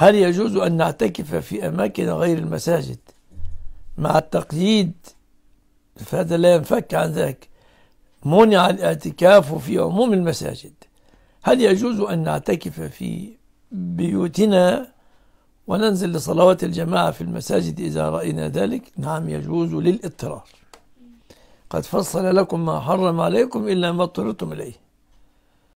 هل يجوز أن نعتكف في أماكن غير المساجد مع التقييد فهذا لا ينفك عن ذاك منع الاعتكاف في عموم المساجد هل يجوز أن نعتكف في بيوتنا وننزل لصلوات الجماعة في المساجد إذا رأينا ذلك نعم يجوز للإضطرار قد فصل لكم ما حرم عليكم إلا ما اضطرتم إليه